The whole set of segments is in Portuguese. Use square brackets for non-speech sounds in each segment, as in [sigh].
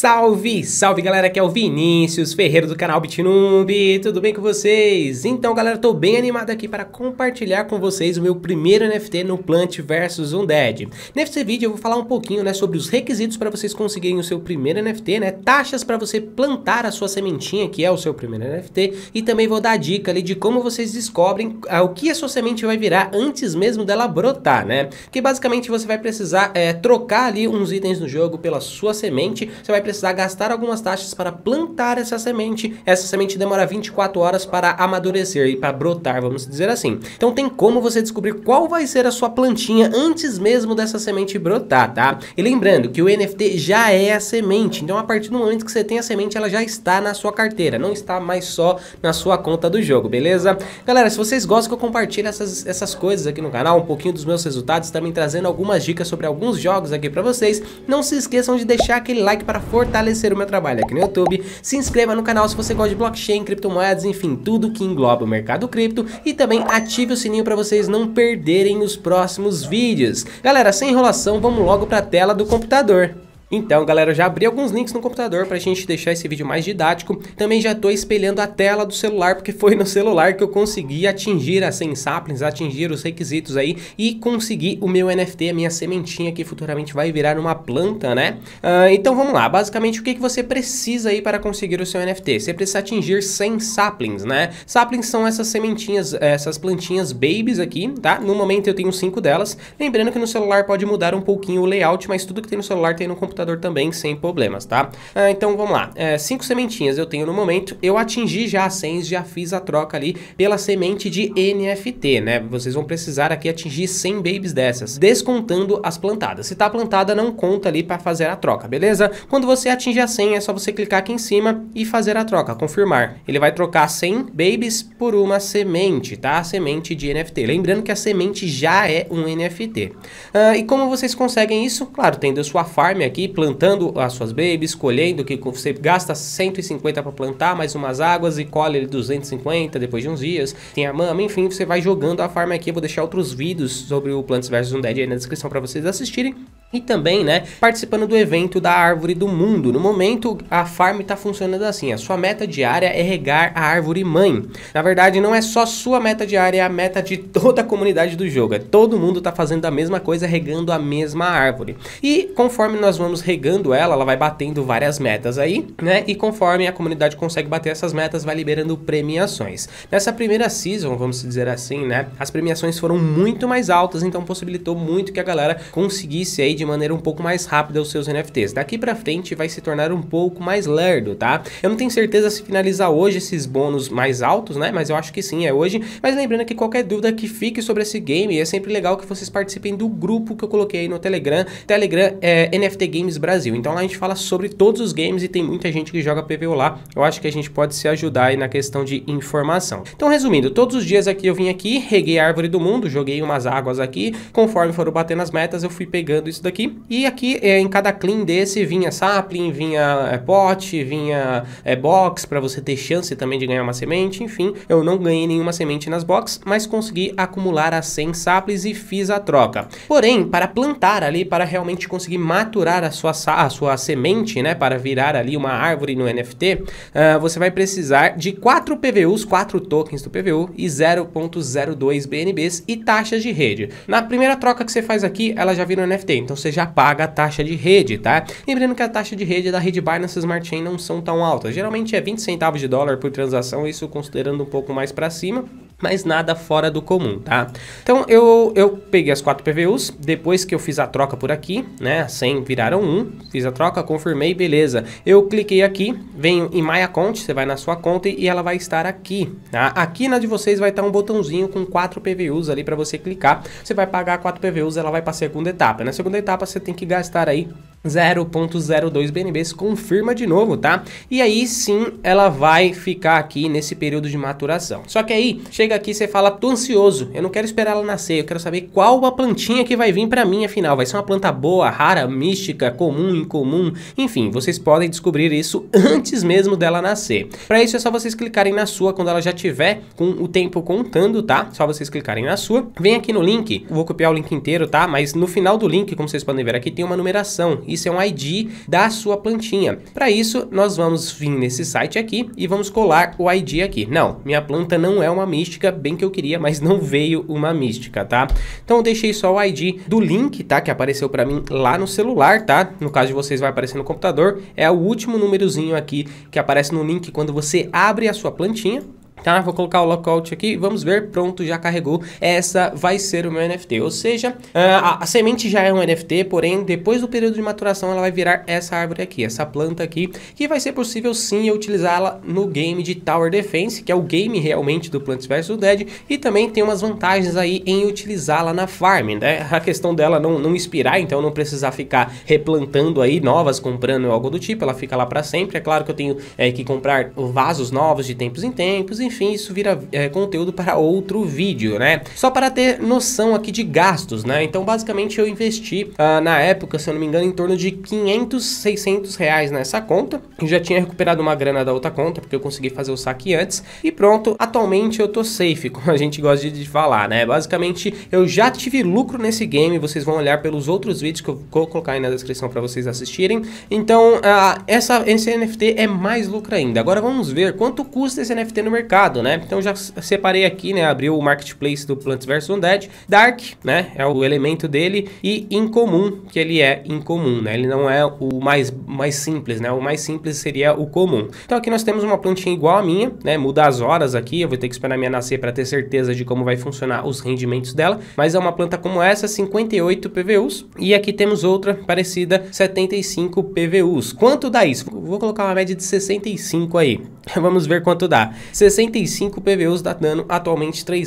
Salve, salve galera, aqui é o Vinícius Ferreira do canal Bitnumbi, tudo bem com vocês? Então galera, tô bem animado aqui para compartilhar com vocês o meu primeiro NFT no Plant vs Undead. Nesse vídeo eu vou falar um pouquinho né, sobre os requisitos para vocês conseguirem o seu primeiro NFT, né, taxas para você plantar a sua sementinha, que é o seu primeiro NFT, e também vou dar a dica ali de como vocês descobrem ah, o que a sua semente vai virar antes mesmo dela brotar, né? Que basicamente você vai precisar é, trocar ali uns itens no jogo pela sua semente, você vai precisar gastar algumas taxas para plantar essa semente. Essa semente demora 24 horas para amadurecer e para brotar, vamos dizer assim. Então tem como você descobrir qual vai ser a sua plantinha antes mesmo dessa semente brotar, tá? E lembrando que o NFT já é a semente, então a partir do momento que você tem a semente, ela já está na sua carteira, não está mais só na sua conta do jogo, beleza? Galera, se vocês gostam que eu compartilhe essas, essas coisas aqui no canal, um pouquinho dos meus resultados, também trazendo algumas dicas sobre alguns jogos aqui para vocês, não se esqueçam de deixar aquele like para for fortalecer o meu trabalho aqui no YouTube. Se inscreva no canal se você gosta de blockchain, criptomoedas, enfim, tudo que engloba o mercado cripto. E também ative o sininho para vocês não perderem os próximos vídeos. Galera, sem enrolação, vamos logo para a tela do computador. Então, galera, eu já abri alguns links no computador para a gente deixar esse vídeo mais didático. Também já estou espelhando a tela do celular, porque foi no celular que eu consegui atingir as 100 saplings, atingir os requisitos aí e conseguir o meu NFT, a minha sementinha que futuramente vai virar uma planta, né? Uh, então, vamos lá. Basicamente, o que, que você precisa aí para conseguir o seu NFT? Você precisa atingir 100 saplings, né? Saplings são essas sementinhas, essas plantinhas babies aqui, tá? No momento eu tenho 5 delas. Lembrando que no celular pode mudar um pouquinho o layout, mas tudo que tem no celular tem no computador computador também sem problemas, tá? Ah, então vamos lá, é, cinco sementinhas eu tenho no momento, eu atingi já as 100, já fiz a troca ali pela semente de NFT, né? Vocês vão precisar aqui atingir 100 babies dessas, descontando as plantadas. Se tá plantada, não conta ali para fazer a troca, beleza? Quando você atinge a 100, é só você clicar aqui em cima e fazer a troca, confirmar. Ele vai trocar 100 babies por uma semente, tá? A semente de NFT. Lembrando que a semente já é um NFT. Ah, e como vocês conseguem isso? Claro, tendo sua farm aqui, plantando as suas babies, colhendo, que você gasta 150 para plantar, mais umas águas e colhe 250 depois de uns dias. Tem a mama, enfim, você vai jogando a farm aqui. Eu vou deixar outros vídeos sobre o Plants vs Undead aí na descrição para vocês assistirem. E também, né, participando do evento da Árvore do Mundo. No momento, a farm está funcionando assim: a sua meta diária é regar a árvore mãe. Na verdade, não é só sua meta diária, é a meta de [laughs] toda a comunidade do jogo. É todo mundo está fazendo a mesma coisa, regando a mesma árvore. E conforme nós vamos regando ela, ela vai batendo várias metas aí, né? E conforme a comunidade consegue bater essas metas, vai liberando premiações. Nessa primeira season, vamos dizer assim, né, as premiações foram muito mais altas, então possibilitou muito que a galera conseguisse aí de maneira um pouco mais rápida os seus NFTs. Daqui para frente vai se tornar um pouco mais lerdo, tá? Eu não tenho certeza se finalizar hoje esses bônus mais altos, né? Mas eu acho que sim, é hoje. Mas lembrando que qualquer dúvida que fique sobre esse game, é sempre legal que vocês participem do grupo que eu coloquei aí no Telegram. Telegram é NFT Games Brasil. Então lá a gente fala sobre todos os games e tem muita gente que joga PVO lá. Eu acho que a gente pode se ajudar aí na questão de informação. Então resumindo, todos os dias aqui eu vim aqui, reguei a árvore do mundo, joguei umas águas aqui. Conforme foram batendo as metas, eu fui pegando isso daqui aqui. E aqui é, em cada clean desse vinha sapling, vinha é, pote, vinha é, box para você ter chance também de ganhar uma semente. Enfim, eu não ganhei nenhuma semente nas box, mas consegui acumular as 100 saplings e fiz a troca. Porém, para plantar ali, para realmente conseguir maturar a sua, a sua semente, né, para virar ali uma árvore no NFT, uh, ah, você vai precisar de 4 PVUs, 4 tokens do PVU e 0.02 BNBs e taxas de rede. Na primeira troca que você faz aqui, ela já vira um NFT, então você já paga a taxa de rede, tá? Lembrando que a taxa de rede da rede Binance Smart Chain não são tão altas. Geralmente é 20 centavos de dólar por transação, isso considerando um pouco mais para cima mas nada fora do comum, tá? Então eu, eu peguei as quatro PVUs, depois que eu fiz a troca por aqui, né, Sem viraram um, fiz a troca, confirmei, beleza. Eu cliquei aqui, venho em My Account, você vai na sua conta e ela vai estar aqui, tá? Aqui na de vocês vai estar um botãozinho com quatro PVUs ali para você clicar, você vai pagar quatro PVUs, ela vai para a segunda etapa. Na né? segunda etapa você tem que gastar aí 0.02 BNBs confirma de novo, tá? E aí sim ela vai ficar aqui nesse período de maturação. Só que aí chega aqui você fala, tô ansioso, eu não quero esperar ela nascer, eu quero saber qual a plantinha que vai vir para mim afinal. Vai ser uma planta boa, rara, mística, comum, incomum, enfim, vocês podem descobrir isso antes mesmo dela nascer. Para isso é só vocês clicarem na sua quando ela já tiver com o tempo contando, tá? Só vocês clicarem na sua. Vem aqui no link, vou copiar o link inteiro, tá? Mas no final do link, como vocês podem ver aqui, tem uma numeração isso é um ID da sua plantinha. Para isso, nós vamos vir nesse site aqui e vamos colar o ID aqui. Não, minha planta não é uma mística, bem que eu queria, mas não veio uma mística, tá? Então eu deixei só o ID do link, tá? Que apareceu para mim lá no celular, tá? No caso de vocês vai aparecer no computador. É o último númerozinho aqui que aparece no link quando você abre a sua plantinha, tá? Vou colocar o lockout aqui, vamos ver, pronto, já carregou. Essa vai ser o meu NFT, ou seja, ah, a, a, semente já é um NFT, porém, depois do período de maturação, ela vai virar essa árvore aqui, essa planta aqui, que vai ser possível sim eu utilizá-la no game de Tower Defense, que é o game realmente do Plants vs Dead, e também tem umas vantagens aí em utilizá-la na farm, né? A questão dela não, não expirar, então não precisar ficar replantando aí novas, comprando algo do tipo, ela fica lá para sempre. É claro que eu tenho é, que comprar vasos novos de tempos em tempos, enfim, isso vira é, conteúdo para outro vídeo, né? Só para ter noção aqui de gastos, né? Então, basicamente, eu investi ah, na época, se eu não me engano, em torno de 500, 600 reais nessa conta. Eu já tinha recuperado uma grana da outra conta, porque eu consegui fazer o saque antes. E pronto, atualmente eu tô safe, [laughs] como a gente gosta de falar, né? Basicamente, eu já tive lucro nesse game, vocês vão olhar pelos outros vídeos que eu vou colocar aí na descrição para vocês assistirem. Então, ah, essa, esse NFT é mais lucro ainda. Agora vamos ver quanto custa esse NFT no mercado mercado, né? Então já separei aqui, né? Abriu o marketplace do Plants vs Undead. Dark, né? É o elemento dele. E incomum, que ele é incomum, né? Ele não é o mais, mais simples, né? O mais simples seria o comum. Então aqui nós temos uma plantinha igual a minha, né? Muda as horas aqui. Eu vou ter que esperar a minha nascer para ter certeza de como vai funcionar os rendimentos dela. Mas é uma planta como essa, 58 PVUs. E aqui temos outra parecida, 75 PVUs. Quanto dá isso? Vou colocar uma média de 65 aí. [laughs] Vamos ver quanto dá. 65 35 PVUs dá dano atualmente R$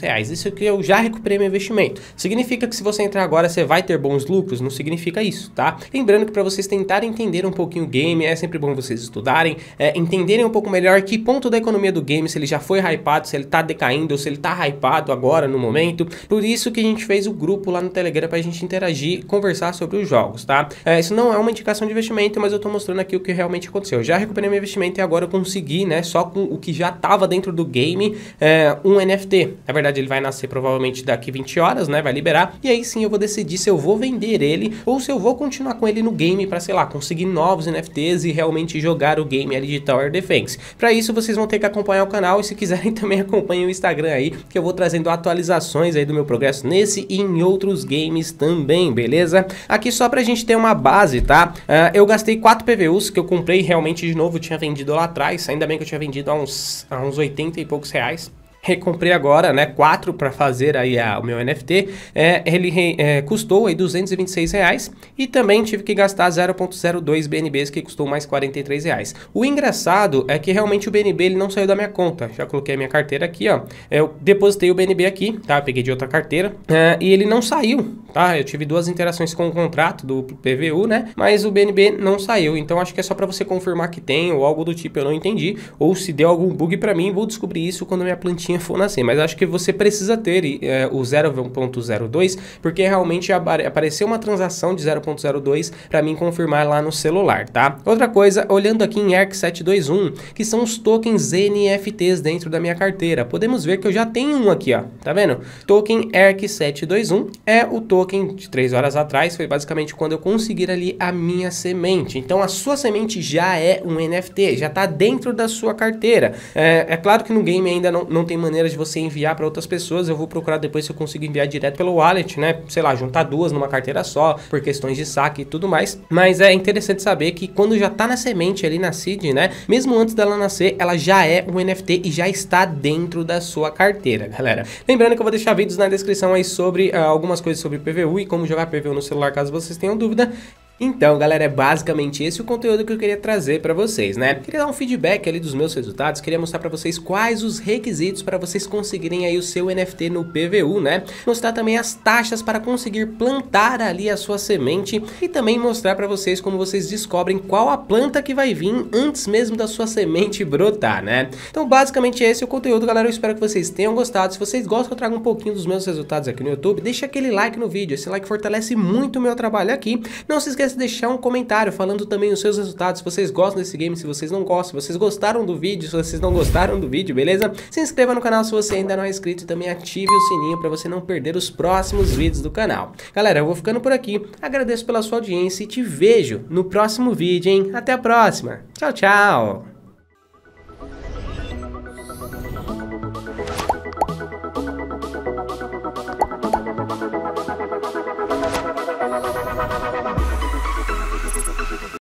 reais. Isso que eu já recuperei meu investimento. Significa que se você entrar agora, você vai ter bons lucros? Não significa isso, tá? Lembrando que para vocês tentarem entender um pouquinho o game, é sempre bom vocês estudarem, é, entenderem um pouco melhor que ponto da economia do game, se ele já foi hypado, se ele tá decaindo, ou se ele tá hypado agora no momento. Por isso que a gente fez o grupo lá no Telegram para a gente interagir conversar sobre os jogos, tá? É, isso não é uma indicação de investimento, mas eu tô mostrando aqui o que realmente aconteceu. Eu já recuperei meu investimento e agora eu consegui, né, só com o que já estava dentro do game é, um NFT. Na verdade, ele vai nascer provavelmente daqui 20 horas, né? Vai liberar. E aí sim eu vou decidir se eu vou vender ele ou se eu vou continuar com ele no game para, sei lá, conseguir novos NFTs e realmente jogar o game ali de Tower Defense. Para isso, vocês vão ter que acompanhar o canal e se quiserem [laughs] também acompanhem o Instagram aí, que eu vou trazendo atualizações aí do meu progresso nesse e em outros games também, beleza? Aqui só pra gente ter uma base, tá? Uh, eu gastei 4 PVUs que eu comprei realmente de novo, tinha vendido lá atrás, ainda bem que eu tinha vendido há uns a tá uns 80 e poucos reais recomprei agora, né, quatro para fazer aí a, o meu NFT, é, ele é, custou aí 226 reais e também tive que gastar 0.02 BNBs que custou mais 43 reais. O engraçado é que realmente o BNB ele não saiu da minha conta, já coloquei a minha carteira aqui, ó, eu depositei o BNB aqui, tá, eu peguei de outra carteira é, e ele não saiu, tá, eu tive duas interações com o contrato do PVU, né, mas o BNB não saiu, então acho que é só para você confirmar que tem ou algo do tipo, eu não entendi, ou se deu algum bug para mim, vou descobrir isso quando minha plantinha tinha assim, mas acho que você precisa ter é, o 0.02, porque realmente apareceu uma transação de 0.02 para mim confirmar lá no celular, tá? Outra coisa, olhando aqui em ERC721, que são os tokens NFTs dentro da minha carteira, podemos ver que eu já tenho um aqui, ó, tá vendo? Token ERC721 é o token de 3 horas atrás, foi basicamente quando eu conseguir ali a minha semente. Então a sua semente já é um NFT, já está dentro da sua carteira. É, é claro que no game ainda não, não tem maneiras de você enviar para outras pessoas. Eu vou procurar depois se eu consigo enviar direto pelo wallet, né? Sei lá, juntar duas numa carteira só, por questões de saque e tudo mais. Mas é interessante saber que quando já tá na semente ali na seed, né? Mesmo antes dela nascer, ela já é um NFT e já está dentro da sua carteira, galera. Lembrando que eu vou deixar vídeos na descrição aí sobre uh, algumas coisas sobre PVU e como jogar PVU no celular caso vocês tenham dúvida. Então, galera, é basicamente esse o conteúdo que eu queria trazer para vocês, né? Queria dar um feedback ali dos meus resultados, queria mostrar para vocês quais os requisitos para vocês conseguirem aí o seu NFT no PVU, né? Mostrar também as taxas para conseguir plantar ali a sua semente e também mostrar para vocês como vocês descobrem qual a planta que vai vir antes mesmo da sua semente brotar, né? Então, basicamente esse é o conteúdo, galera. Eu espero que vocês tenham gostado. Se vocês gostam que eu traga um pouquinho dos meus resultados aqui no YouTube, deixa aquele like no vídeo. Esse like fortalece muito o meu trabalho aqui. Não se esqueça esqueça de deixar um comentário falando também os seus resultados, se vocês gostam desse game, se vocês não gostam, se vocês gostaram do vídeo, se vocês não gostaram do vídeo, beleza? Se inscreva no canal se você ainda não é inscrito e também ative o sininho para você não perder os próximos vídeos do canal. Galera, eu vou ficando por aqui, agradeço pela sua audiência e te vejo no próximo vídeo, hein? Até a próxima! Tchau, tchau!